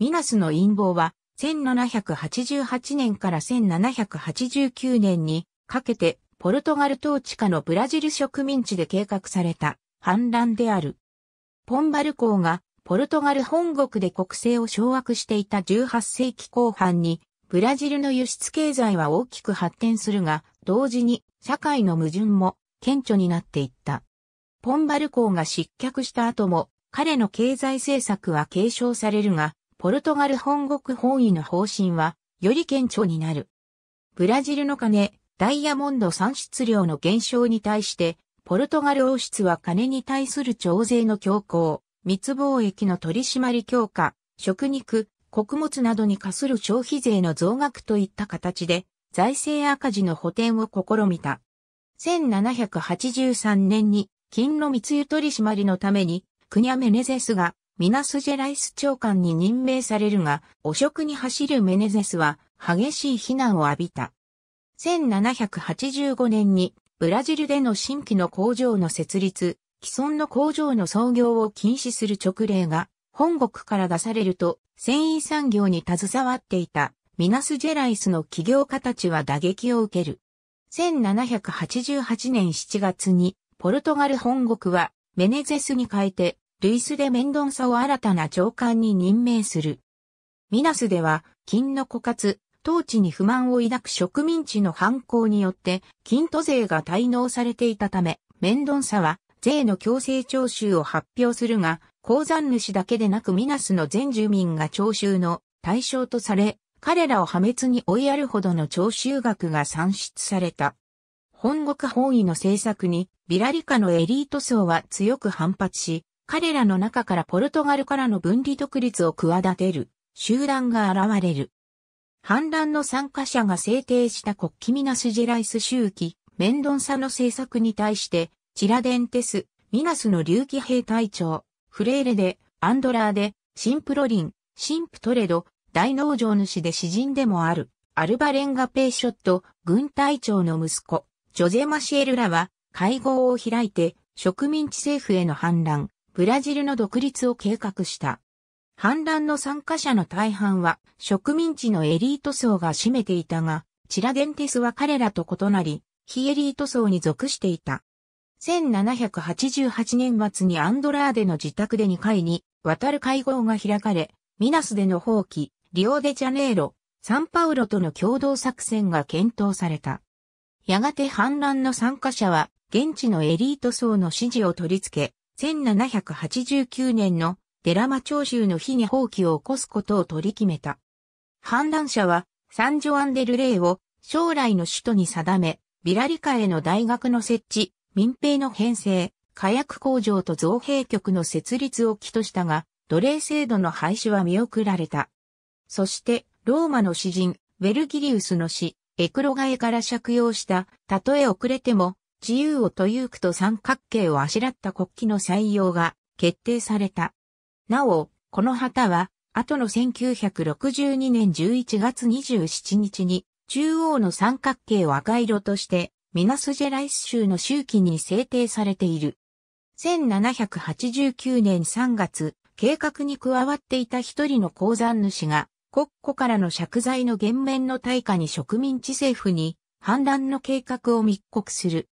ミナスの陰謀は、1788年から1789年にかけて、ポルトガル統治下のブラジル植民地で計画された反乱である。ポンバル公がポルトガル本国で国政を掌握していた18世紀後半に、ブラジルの輸出経済は大きく発展するが、同時に社会の矛盾も顕著になっていった。ポンバル公が失脚した後も、彼の経済政策は継承されるが、ポルトガル本国本位の方針は、より顕著になる。ブラジルの金、ダイヤモンド産出量の減少に対して、ポルトガル王室は金に対する徴税の強行、密貿易の取り締まり強化、食肉、穀物などに課する消費税の増額といった形で、財政赤字の補填を試みた。1783年に、金の密輸取り締まりのために、クニャメネゼスがミナスジェライス長官に任命されるが、汚職に走るメネゼスは激しい非難を浴びた。1785年にブラジルでの新規の工場の設立、既存の工場の創業を禁止する直令が本国から出されると、繊維産業に携わっていたミナスジェライスの企業家たちは打撃を受ける。1788年7月にポルトガル本国はメネゼスに変えてルイス・でメンドンサを新たな長官に任命する。ミナスでは、金の枯渇、当地に不満を抱く植民地の犯行によって、金都税が滞納されていたため、メンドンサは、税の強制徴収を発表するが、鉱山主だけでなくミナスの全住民が徴収の対象とされ、彼らを破滅に追いやるほどの徴収額が算出された。本国本位の政策に、ビラリカのエリート層は強く反発し、彼らの中からポルトガルからの分離独立を企てる集団が現れる。反乱の参加者が制定した国旗ミナスジェライス周期、メンドンサの政策に対して、チラデンテス、ミナスの竜起兵隊長、フレーレで、アンドラーで、シンプロリン、シンプトレド、大農場主で詩人でもある、アルバレンガペーショット、軍隊長の息子、ジョゼマシエルらは、会合を開いて、植民地政府への反乱、ブラジルの独立を計画した。反乱の参加者の大半は植民地のエリート層が占めていたが、チラデンテスは彼らと異なり、非エリート層に属していた。1788年末にアンドラーデの自宅で2回に渡る会合が開かれ、ミナスでの放棄、リオデジャネイロ、サンパウロとの共同作戦が検討された。やがて反乱の参加者は現地のエリート層の支持を取り付け、1789年のデラマ長州の火に放棄を起こすことを取り決めた。反乱者はサンジョアンデルレイを将来の首都に定め、ビラリカへの大学の設置、民兵の編成、火薬工場と造幣局の設立を起としたが、奴隷制度の廃止は見送られた。そして、ローマの詩人、ウェルギリウスの死、エクロガエから借用した、たとえ遅れても、自由をというくと三角形をあしらった国旗の採用が決定された。なお、この旗は、後の1962年11月27日に、中央の三角形を赤色として、ミナスジェライス州の周期に制定されている。1789年3月、計画に加わっていた一人の鉱山主が、国庫からの借財の減免の対価に植民地政府に、反乱の計画を密告する。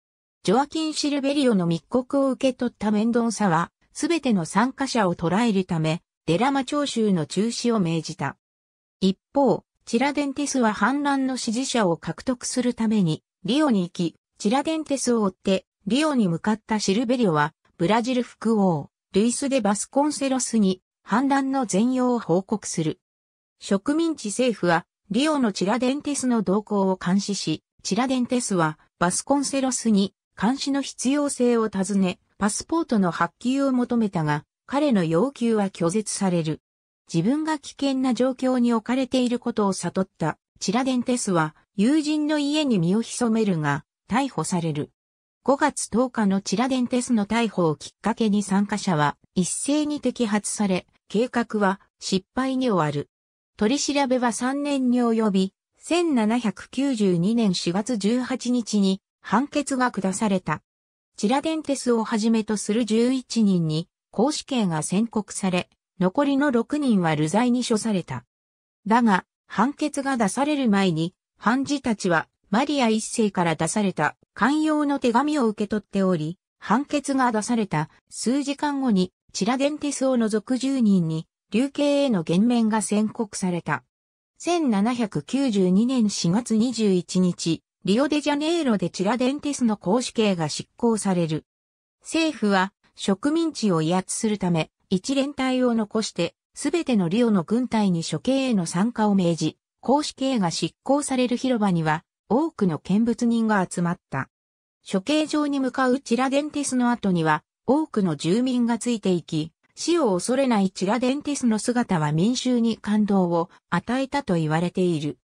ジョアキン・シルベリオの密告を受け取ったメンドンサは、すべての参加者を捕らえるため、デラマ聴衆の中止を命じた。一方、チラデンテスは反乱の支持者を獲得するために、リオに行き、チラデンテスを追って、リオに向かったシルベリオは、ブラジル副王、ルイス・デ・バスコンセロスに、反乱の全容を報告する。植民地政府は、リオのチラデンテスの動向を監視し、チラデンテスは、バスコンセロスに、監視の必要性を尋ね、パスポートの発給を求めたが、彼の要求は拒絶される。自分が危険な状況に置かれていることを悟ったチラデンテスは友人の家に身を潜めるが逮捕される。5月10日のチラデンテスの逮捕をきっかけに参加者は一斉に摘発され、計画は失敗に終わる。取り調べは3年に及び、1792年4月18日に判決が下された。チラデンテスをはじめとする11人に、公死刑が宣告され、残りの6人は流罪に処された。だが、判決が出される前に、判事たちは、マリア一世から出された、寛容の手紙を受け取っており、判決が出された数時間後に、チラデンテスを除く10人に、流刑への減免が宣告された。1792年4月21日、リオデジャネイロでチラデンテスの公主刑が執行される。政府は植民地を威圧するため、一連隊を残して、すべてのリオの軍隊に処刑への参加を命じ、公主刑が執行される広場には、多くの見物人が集まった。処刑場に向かうチラデンテスの後には、多くの住民がついていき、死を恐れないチラデンテスの姿は民衆に感動を与えたと言われている。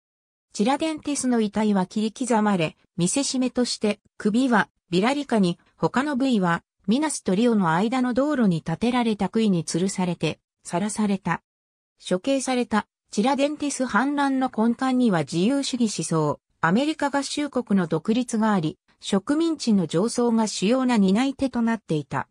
チラデンテスの遺体は切り刻まれ、見せしめとして、首はビラリカに、他の部位はミナスとリオの間の道路に建てられた杭に吊るされて、晒された。処刑された、チラデンテス反乱の根幹には自由主義思想、アメリカ合衆国の独立があり、植民地の上層が主要な担い手となっていた。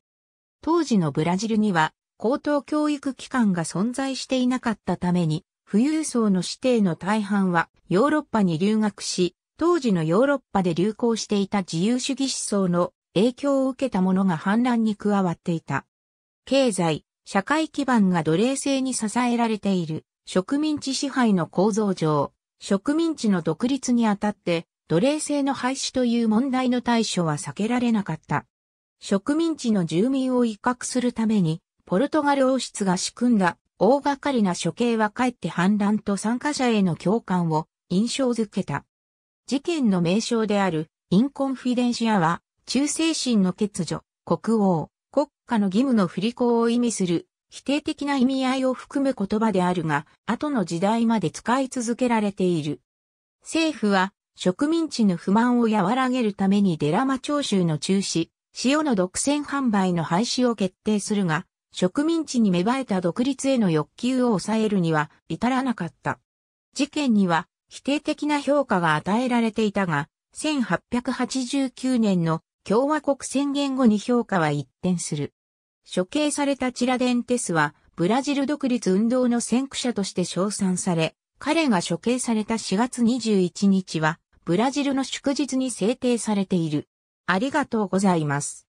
当時のブラジルには、高等教育機関が存在していなかったために、富裕層の指弟の大半はヨーロッパに留学し、当時のヨーロッパで流行していた自由主義思想の影響を受けた者が反乱に加わっていた。経済、社会基盤が奴隷制に支えられている植民地支配の構造上、植民地の独立にあたって奴隷制の廃止という問題の対処は避けられなかった。植民地の住民を威嚇するために、ポルトガル王室が仕組んだ大掛かりな処刑はかえって反乱と参加者への共感を印象づけた。事件の名称であるインコンフィデンシアは、忠誠心の欠如、国王、国家の義務の不履行を意味する否定的な意味合いを含む言葉であるが、後の時代まで使い続けられている。政府は植民地の不満を和らげるためにデラマ徴収の中止、塩の独占販売の廃止を決定するが、植民地に芽生えた独立への欲求を抑えるには至らなかった。事件には否定的な評価が与えられていたが、1889年の共和国宣言後に評価は一転する。処刑されたチラデンテスは、ブラジル独立運動の先駆者として称賛され、彼が処刑された4月21日は、ブラジルの祝日に制定されている。ありがとうございます。